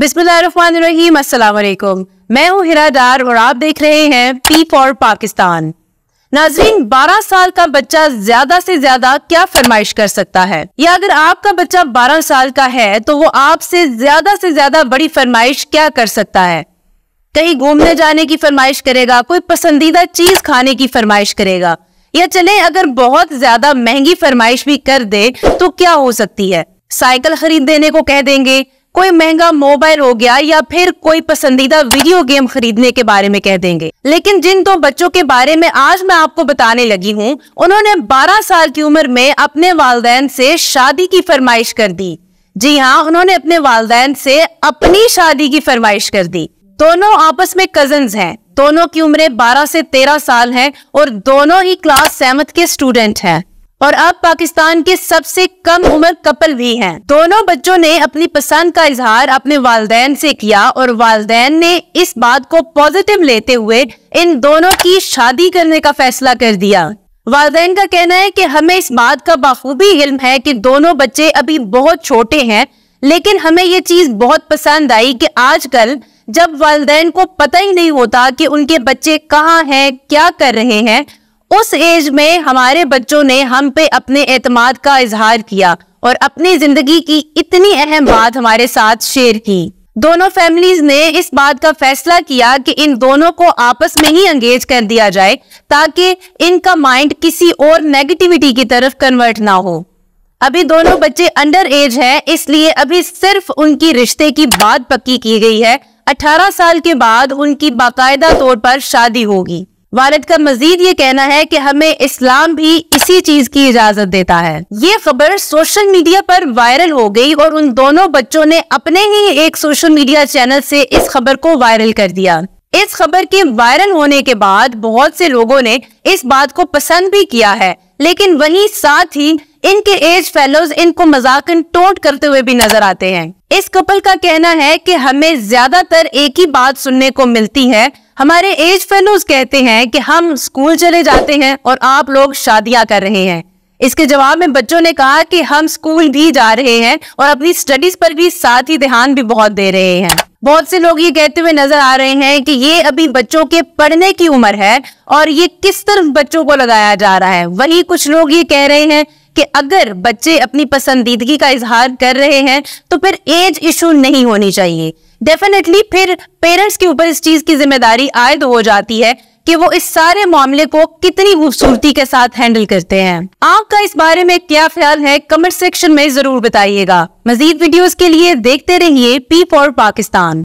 बिस्मिल्लाहिर्रहमानिर्रहीम अस्सलाम वालेकुम मैं हूं हिरा डार और आप देख रहे हैं पी फॉर पाकिस्तान नाजरीन 12 साल का बच्चा ज्यादा से ज्यादा क्या फरमाइश कर सकता है या अगर आपका बच्चा 12 साल का है तो वो आपसे ज्यादा से ज्यादा बड़ी फरमाइश क्या कर सकता है कहीं घूमने जाने की फरमाइश करेगा कोई पसंदीदा चीज खाने की फरमाइश करेगा या चले अगर बहुत ज्यादा महंगी फरमाइश भी कर दे तो क्या हो सकती है साइकिल खरीद देने को कह देंगे कोई महंगा मोबाइल हो गया या फिर कोई पसंदीदा वीडियो गेम खरीदने के बारे में कह देंगे लेकिन जिन दो बच्चों के बारे में आज मैं आपको बताने लगी हूँ उन्होंने 12 साल की उम्र में अपने वालदेन से शादी की फरमाइश कर दी जी हाँ उन्होंने अपने वाले से अपनी शादी की फरमाइश कर दी दोनों आपस में कजन है दोनों की उम्र 12 से 13 साल है और दोनों ही क्लास सेवंथ के स्टूडेंट हैं और अब पाकिस्तान के सबसे कम उम्र कपल भी हैं। दोनों बच्चों ने अपनी पसंद का इजहार अपने वालदेन से किया और वालदेन ने इस बात को पॉजिटिव लेते हुए इन दोनों की शादी करने का फैसला कर दिया वालदेन का कहना है कि हमें इस बात का बाखूबी इल्म है कि दोनों बच्चे अभी बहुत छोटे हैं लेकिन हमें ये चीज बहुत पसंद आई कि आजकल जब वालदेन को पता ही नहीं होता कि उनके बच्चे कहाँ हैं क्या कर रहे हैं उस एज में हमारे बच्चों ने हम पे अपने एतमाद का इजहार किया और अपनी जिंदगी की इतनी अहम बात हमारे साथ शेयर की दोनों फैमिलीज ने इस बात का फैसला किया कि इन दोनों को आपस में ही एंगेज कर दिया जाए ताकि इनका माइंड किसी और नेगेटिविटी की तरफ कन्वर्ट ना हो अभी दोनों बच्चे अंडर एज हैं इसलिए अभी सिर्फ उनकी रिश्ते की बात पक्की की गई है 18 साल के बाद उनकी बाकायदा तौर पर शादी होगी वालिद का मजीद ये कहना है कि हमें इस्लाम भी इसी चीज की इजाजत देता है ये खबर सोशल मीडिया पर वायरल हो गई और उन दोनों बच्चों ने अपने ही एक सोशल मीडिया चैनल से इस खबर को वायरल कर दिया इस खबर के वायरल होने के बाद बहुत से लोगों ने इस बात को पसंद भी किया है लेकिन वहीं साथ ही इनके एज फेलोज इनको मजाकन टोट करते हुए भी नजर आते हैं इस कपल का कहना है कि हमें ज्यादातर एक ही बात सुनने को मिलती है हमारे एज फेलोज कहते हैं कि हम स्कूल चले जाते हैं और आप लोग शादियां कर रहे हैं इसके जवाब में बच्चों ने कहा कि हम स्कूल भी जा रहे हैं और अपनी स्टडीज पर भी साथ ही ध्यान भी बहुत दे रहे हैं बहुत से लोग ये कहते हुए नजर आ रहे हैं कि ये अभी बच्चों के पढ़ने की उम्र है और ये किस तरफ बच्चों को लगाया जा रहा है वही कुछ लोग ये कह रहे हैं कि अगर बच्चे अपनी पसंदीदगी का इजहार कर रहे हैं तो फिर एज इशू नहीं होनी चाहिए डेफिनेटली फिर पेरेंट्स के ऊपर इस चीज़ की जिम्मेदारी आयद हो जाती है कि वो इस सारे मामले को कितनी खूबसूरती के साथ हैंडल करते हैं आपका इस बारे में क्या ख्याल है कमेंट सेक्शन में जरूर बताइएगा मजीद वीडियोस के लिए देखते रहिए पी फॉर पाकिस्तान